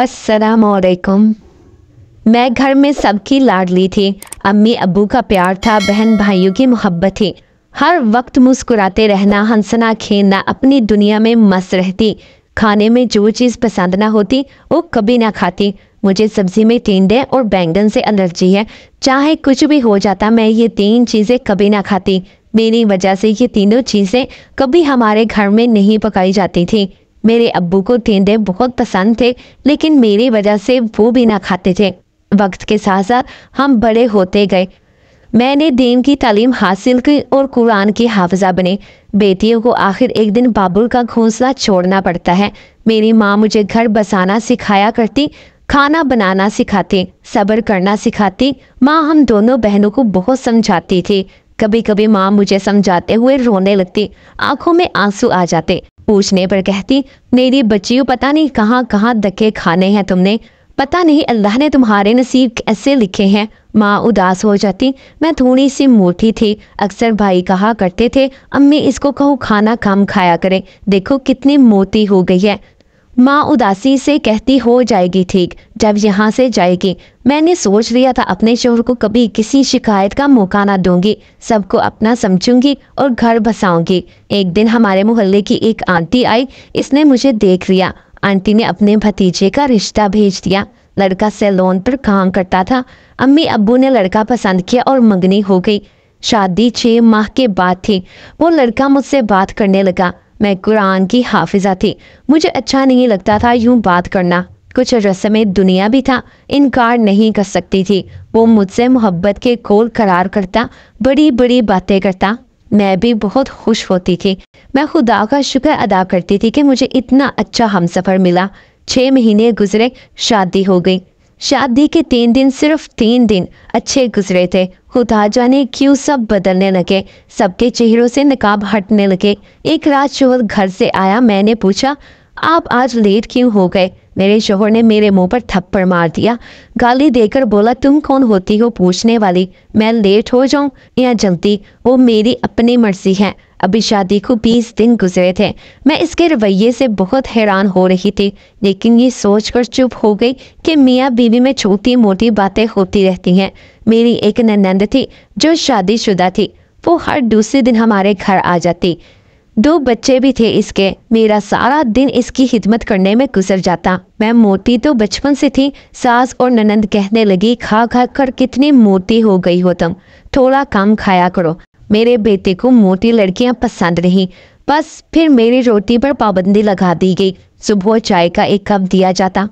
असलकुम मैं घर में सबकी लाडली थी अम्मी अबू का प्यार था बहन भाइयों की मोहब्बत थी हर वक्त मुस्कुराते रहना हंसना खेलना अपनी दुनिया में मस्त रहती खाने में जो चीज़ पसंद ना होती वो कभी ना खाती मुझे सब्जी में टेंडे और बैंगन से एलर्जी है चाहे कुछ भी हो जाता मैं ये तीन चीज़ें कभी ना खाती मेरी वजह से ये तीनों चीज़ें कभी हमारे घर में नहीं पकाई जाती थी मेरे अब्बू को तेंदे बहुत पसंद थे लेकिन मेरी वजह से वो भी ना खाते थे वक्त के साथ साथ हम बड़े होते गए मैंने दीन की तालीम हासिल की और कुरान की हाफजा बने बेटियों को आखिर एक दिन बाबुल का घोंसला छोड़ना पड़ता है मेरी माँ मुझे घर बसाना सिखाया करती खाना बनाना सिखाती सब्र करना सिखाती माँ हम दोनों बहनों को बहुत समझाती थी कभी कभी माँ मुझे समझाते हुए रोने लगती आंखों में आंसू आ जाते पूछने पर कहती मेरी बच्चियों पता नहीं कहाँ कहाँ धक्के खाने हैं तुमने पता नहीं अल्लाह ने तुम्हारे नसीब कैसे लिखे हैं माँ उदास हो जाती मैं थोड़ी सी मोटी थी अक्सर भाई कहा करते थे अम्मी इसको कहो खाना कम खाया करें देखो कितनी मोटी हो गई है माँ उदासी से कहती हो जाएगी ठीक जब यहाँ से जाएगी मैंने सोच लिया था अपने शोहर को कभी किसी शिकायत का मौका ना दूंगी सबको अपना समझूंगी और घर बसाऊंगी एक दिन हमारे मोहल्ले की एक आंटी आई इसने मुझे देख लिया आंटी ने अपने भतीजे का रिश्ता भेज दिया लड़का सैलोन पर काम करता था अम्मी अबू ने लड़का पसंद किया और मंगनी हो गई शादी छह माह के बाद थी वो लड़का मुझसे बात करने लगा मैं कुरान की हाफिजा थी मुझे अच्छा नहीं लगता था यूं बात करना कुछ रस्म दुनिया भी था इनकार नहीं कर सकती थी वो मुझसे मोहब्बत के कोल करार करता बड़ी बड़ी बातें करता मैं भी बहुत खुश होती थी मैं खुदा का शुक्र अदा करती थी कि मुझे इतना अच्छा हम सफ़र मिला छः महीने गुजरे शादी हो गई शादी के तीन दिन सिर्फ तीन दिन अच्छे गुजरे थे खुदा जाने क्यों सब बदलने लगे सबके चेहरों से नकाब हटने लगे एक रात शोहर घर से आया मैंने पूछा आप आज लेट क्यों हो गए मेरे शोहर ने मेरे मुंह पर थप्पड़ मार दिया गाली देकर बोला तुम कौन होती हो पूछने वाली मैं लेट हो जाऊं या जल्दी वो मेरी अपनी मर्जी है अभी शादी को बीस दिन गुजरे थे मैं इसके रवैये से बहुत हैरान हो रही थी लेकिन ये सोच कर चुप हो गई कि मियाँ बीवी में छोटी मोटी बातें होती रहती हैं मेरी एक ननंद थी जो शादीशुदा थी वो हर दूसरे दिन हमारे घर आ जाती दो बच्चे भी थे इसके मेरा सारा दिन इसकी खिदमत करने में गुजर जाता मैं मोती तो बचपन से थी सास और ननंद कहने लगी खा खा कर कितनी मोती हो गई हो तुम थोड़ा कम खाया करो मेरे बेटे को मोटी लड़कियां पसंद नहीं बस फिर मेरी रोटी पर पाबंदी लगा दी गई सुबह चाय का एक कप दिया जाता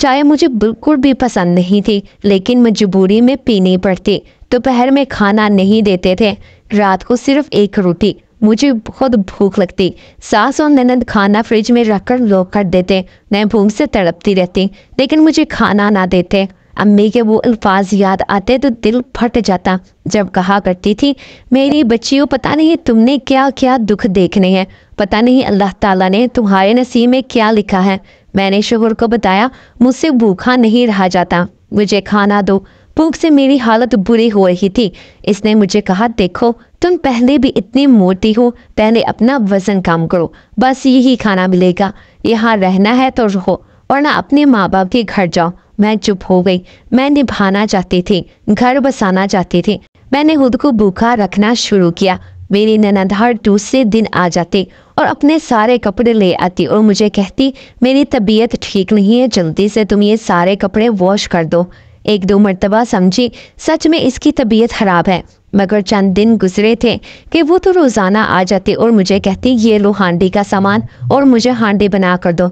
चाय मुझे बिल्कुल भी पसंद नहीं थी लेकिन मजबूरी में पीनी पड़ती दोपहर तो में खाना नहीं देते थे रात को सिर्फ एक रोटी मुझे बहुत भूख लगती सास और ननद खाना फ्रिज में रखकर लॉक कर देते मैं भूख से तड़पती रहती लेकिन मुझे खाना ना देते अम्मी के वो अल्फाज याद आते तो दिल फट जाता जब कहा करती थी मेरी बच्चियों पता नहीं तुमने क्या क्या दुख देखने हैं पता नहीं अल्लाह ताला ने तुम्हारे नसीब में क्या लिखा है मैंने शोहर को बताया मुझसे भूखा नहीं रहा जाता मुझे खाना दो भूख से मेरी हालत बुरी हो रही थी इसने मुझे कहा देखो तुम पहले भी इतनी मोटी हो पहले अपना वजन कम करो बस यही खाना मिलेगा यहाँ रहना है तो रहो और ना अपने माँ बाप के घर जाओ मैं चुप हो गई मैं निभाना चाहती थी घर बसाना चाहती थी मैंने खुद को भूखा रखना शुरू किया मेरी ननदहार दूसरे दिन आ जाती और अपने सारे कपड़े ले आती और मुझे कहती मेरी तबीयत ठीक नहीं है जल्दी से तुम ये सारे कपड़े वॉश कर दो एक दो मरतबा समझी सच में इसकी तबीयत ख़राब है मगर चंद दिन गुजरे थे कि वो तो रोज़ाना आ जाती और मुझे कहती ये लो हांडी का सामान और मुझे हांडी बना कर दो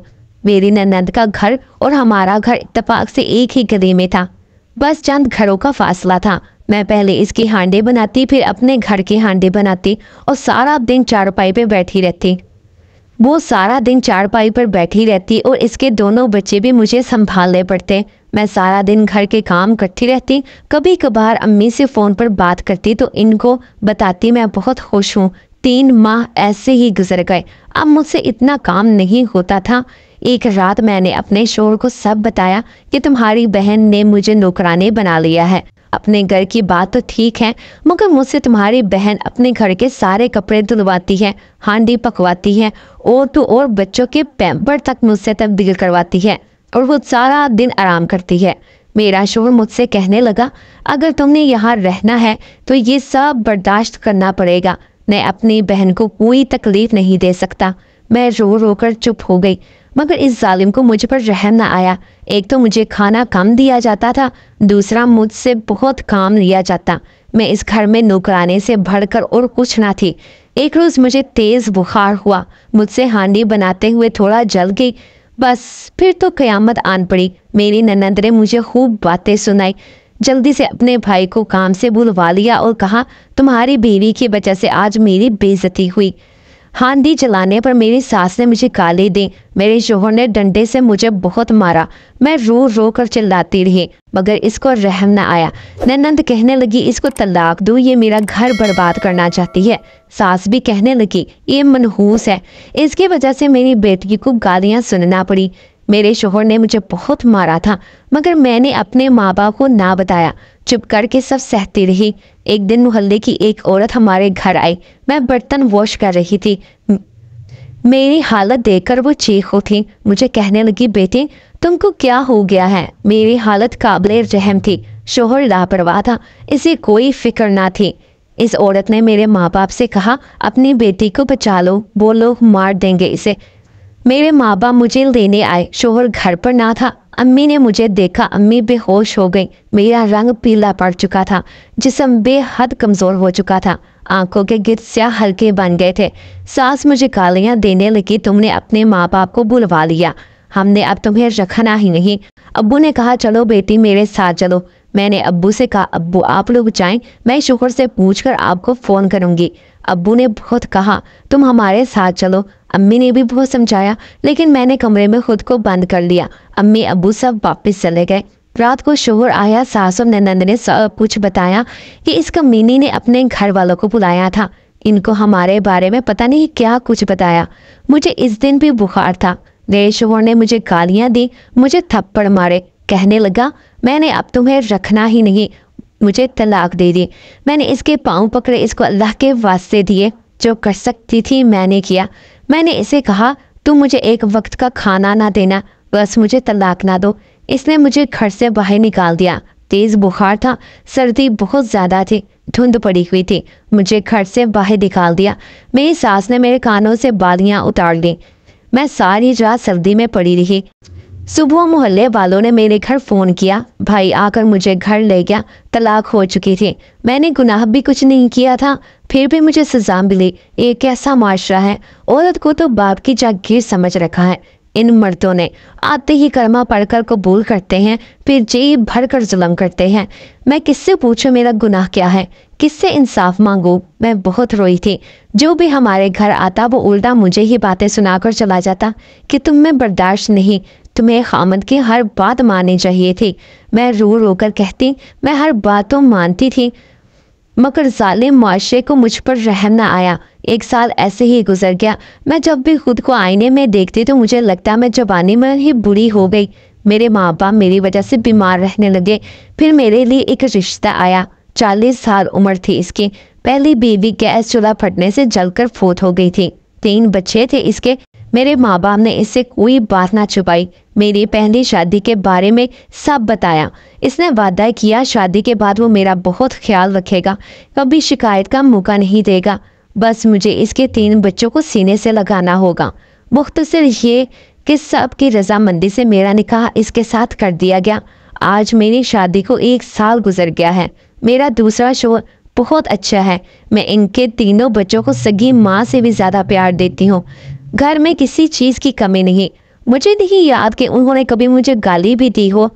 मेरी ननद का घर और हमारा घर इतफाक से एक ही गली में था बस चंद घरों का फासला था मैं पहले इसके हांडे बनाती फिर अपने घर के हांडे बनाती और सारा दिन चारपाई पर बैठी रहती वो सारा दिन चारपाई पर बैठी रहती और इसके दोनों बच्चे भी मुझे संभालने पड़ते मैं सारा दिन घर के काम करती रहती कभी कभार अम्मी से फ़ोन पर बात करती तो इनको बताती मैं बहुत खुश हूँ तीन माह ऐसे ही गुजर गए अब मुझसे इतना काम नहीं होता था एक रात मैंने अपने शोर को सब बताया कि तुम्हारी बहन ने मुझे नौकराने बना लिया है अपने घर की बात तो ठीक है मगर मुझसे तुम्हारी बहन अपने घर के सारे कपड़े धुलवाती है हांडी पकवाती है और तो और बच्चों के पैम्पर तक मुझसे तब्दील करवाती है और वो सारा दिन आराम करती है मेरा शोर मुझसे कहने लगा अगर तुमने यहाँ रहना है तो ये सब बर्दाश्त करना पड़ेगा मैं अपनी बहन को कोई तकलीफ नहीं दे सकता मैं रो रो कर चुप हो गई मगर इस जालिम को मुझ पर रहम न आया एक तो मुझे खाना कम दिया जाता था दूसरा मुझसे बहुत काम लिया जाता मैं इस घर में नौकराने से भरकर और कुछ ना थी एक रोज़ मुझे तेज़ बुखार हुआ मुझसे हांडी बनाते हुए थोड़ा जल गई बस फिर तो क़यामत आन पड़ी मेरी ननंद ने मुझे खूब बातें सुनाई जल्दी से अपने भाई को काम से बुलवा लिया और कहा तुम्हारी बीवी की वजह से आज मेरी बेजती हुई हांडी चलाने पर मेरी सास ने मुझे गाली दी मेरे शोहर ने डंडे से मुझे बहुत मारा मैं रो रो कर चिल्लाती रही मगर इसको रहम न आया ननंद कहने लगी इसको तलाक दो ये मेरा घर बर्बाद करना चाहती है सास भी कहने लगी ये मनहूस है इसकी वजह से मेरी बेटी को गालियाँ सुनना पड़ी मेरे शोहर ने मुझे बहुत मारा था मगर मैंने अपने माँ बाप को ना बताया चुप करके सब सहती रही एक दिन मोहल्ले की एक औरत हमारे घर आई मैं बर्तन वॉश कर रही थी मेरी हालत देखकर वो चीख उठी मुझे कहने लगी बेटी तुमको क्या हो गया है मेरी हालत काबिल रहम थी शोहर लापरवाह था इसे कोई फिक्र ना थी इस औरत ने मेरे माँ बाप से कहा अपनी बेटी को बचा लो बोलो मार देंगे इसे मेरे माँ बाप मुझे लेने आए शोहर घर पर ना था अम्मी ने मुझे देखा अम्मी बेहोश हो गई मेरा रंग पीला पड़ चुका था जिसम बेहद कमज़ोर हो चुका था आंखों के गिर स्याह हल्के बन गए थे सास मुझे गालियाँ देने लगी तुमने अपने माँ बाप को बुलवा लिया हमने अब तुम्हें रखना ही नहीं अब्बू ने कहा चलो बेटी मेरे साथ चलो मैंने अब्बू से कहा अब्बू आप लोग जाएं मैं शोहर से पूछकर आपको फ़ोन करूंगी अब्बू ने बहुत कहा तुम हमारे साथ चलो अम्मी ने भी बहुत समझाया लेकिन मैंने कमरे में खुद को बंद कर लिया अम्मी अबू सब वापस चले गए रात को शोहर आया सास और नंद ने सब कुछ बताया कि इस कमीनी ने अपने घर वालों को बुलाया था इनको हमारे बारे में पता नहीं क्या कुछ बताया मुझे इस दिन भी बुखार था मेरे शोहर ने मुझे गालियाँ दी मुझे थप्पड़ मारे कहने लगा मैंने अब तुम्हें रखना ही नहीं मुझे तलाक दे दी मैंने इसके पाँव पकड़े इसको अल्लाह के वास्ते दिए जो कर सकती थी मैंने किया मैंने इसे कहा तुम मुझे एक वक्त का खाना ना देना बस मुझे तलाक ना दो इसने मुझे घर से बाहर निकाल दिया तेज बुखार था सर्दी बहुत ज़्यादा थी धुंध पड़ी हुई थी मुझे घर से बाहर निकाल दिया मेरी सास ने मेरे कानों से बालियाँ उतार ली मैं सारी रात सर्दी में पड़ी रही सुबह मोहल्ले वालों ने मेरे घर फ़ोन किया भाई आकर मुझे घर ले गया तलाक हो चुकी थी मैंने गुनाह भी कुछ नहीं किया था फिर भी मुझे सजा मिली ये कैसा माशरा है औरत को तो बाप की जागीर समझ रखा है इन मर्दों ने आते ही कर्मा पढ़कर कबूल करते हैं फिर जी भर कर जुलम करते हैं मैं किससे पूछूं मेरा गुनाह क्या है किससे इंसाफ मांगू मैं बहुत रोई थी जो भी हमारे घर आता वो उल्टा मुझे ही बातें सुनाकर चला जाता कि तुम में बर्दाश्त नहीं तुम्हें खामद की हर बात माननी चाहिए थी मैं रो रो कर कहती मैं हर बात तो मानती थी मगर जालिम माशरे को मुझ पर रहम ना आया एक साल ऐसे ही गुजर गया मैं जब भी खुद को आईने में देखती तो मुझे लगता मैं जबानी में ही बुरी हो गई मेरे माँ बाप मेरी वजह से बीमार रहने लगे फिर मेरे लिए एक रिश्ता आया चालीस साल उम्र थी इसकी पहली बीवी गैस चूल्हा फटने से जलकर फोत हो गई थी तीन बच्चे थे इसके मेरे माँ बाप ने इससे कोई बात ना छुपाई मेरी पहली शादी के बारे में सब बताया इसने वादा किया शादी के बाद वो मेरा बहुत ख्याल रखेगा कभी शिकायत का मौका नहीं देगा बस मुझे इसके तीन बच्चों को सीने से लगाना होगा मुख्तर ये कि सब की रजामंदी से मेरा निकाह इसके साथ कर दिया गया आज मेरी शादी को एक साल गुजर गया है मेरा दूसरा शोर बहुत अच्छा है मैं इनके तीनों बच्चों को सगी माँ से भी ज़्यादा प्यार देती हूँ घर में किसी चीज़ की कमी नहीं मुझे नहीं याद कि उन्होंने कभी मुझे गाली भी दी हो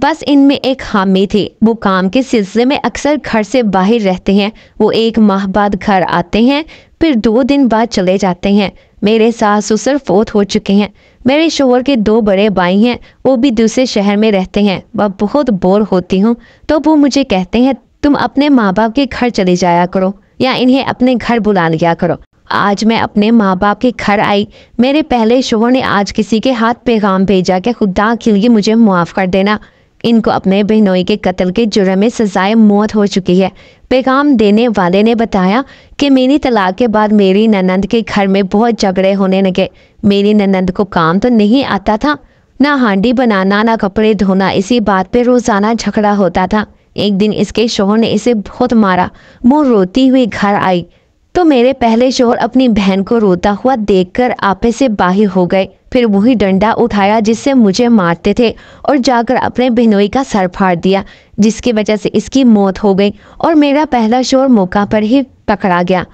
बस इनमें एक हामी थी वो काम के सिलसिले में अक्सर घर से बाहर रहते हैं वो एक माह बाद घर आते हैं फिर दो दिन बाद चले जाते हैं मेरे सास ससुर फोत हो चुके हैं मेरे शोहर के दो बड़े भाई हैं वो भी दूसरे शहर में रहते हैं वह बहुत बोर होती हूँ तो वो मुझे कहते हैं तुम अपने माँ बाप के घर चले जाया करो या इन्हें अपने घर बुला लिया करो आज मैं अपने माँ बाप के घर आई मेरे पहले शोहर ने आज किसी के हाथ पैगाम भेजा कि खुदा के लिए मुझे मुआफ़ कर देना इनको अपने बहनोई के कत्ल के जुर्म में सजाए मौत हो चुकी है पैगाम देने वाले ने बताया कि मेरी तलाक के बाद मेरी ननंद के घर में बहुत झगड़े होने लगे मेरी ननंद को काम तो नहीं आता था ना हांडी बनाना ना कपड़े धोना इसी बात पे रोज़ाना झगड़ा होता था एक दिन इसके शोहर ने इसे बहुत मारा वो रोती हुई घर आई तो मेरे पहले शोहर अपनी बहन को रोता हुआ देखकर आपे से बाहर हो गए फिर वही डंडा उठाया जिससे मुझे मारते थे और जाकर अपने बहनोई का सर फाड़ दिया जिसकी वजह से इसकी मौत हो गई और मेरा पहला शोर मौका पर ही पकड़ा गया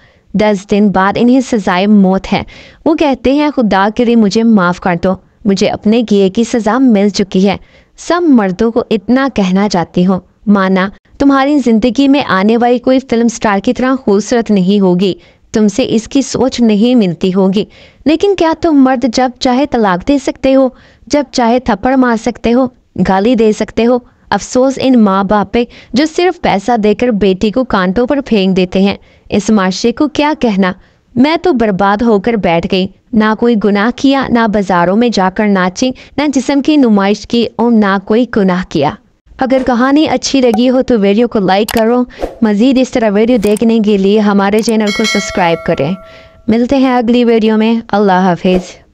दस दिन बाद इन्हें सजाए मौत है वो कहते हैं खुदा के लिए मुझे माफ़ कर दो मुझे अपने किए की सज़ा मिल चुकी है सब मर्दों को इतना कहना चाहती हूँ माना तुम्हारी जिंदगी में आने वाली कोई फिल्म स्टार की तरह खूबसूरत नहीं होगी तुमसे इसकी सोच नहीं मिलती होगी लेकिन क्या तुम मर्द जब चाहे तलाक दे सकते हो जब चाहे थप्पड़ मार सकते हो गाली दे सकते हो अफसोस इन माँ बाप पे जो सिर्फ पैसा देकर बेटी को कांटों पर फेंक देते हैं इस माशे को क्या कहना मैं तो बर्बाद होकर बैठ गई ना कोई गुनाह किया ना बाजारों में जाकर नाची ना जिसम की नुमाइश की और ना कोई गुनाह किया अगर कहानी अच्छी लगी हो तो वीडियो को लाइक करो मज़ीद इस तरह वीडियो देखने के लिए हमारे चैनल को सब्सक्राइब करें मिलते हैं अगली वीडियो में अल्लाह हाफिज़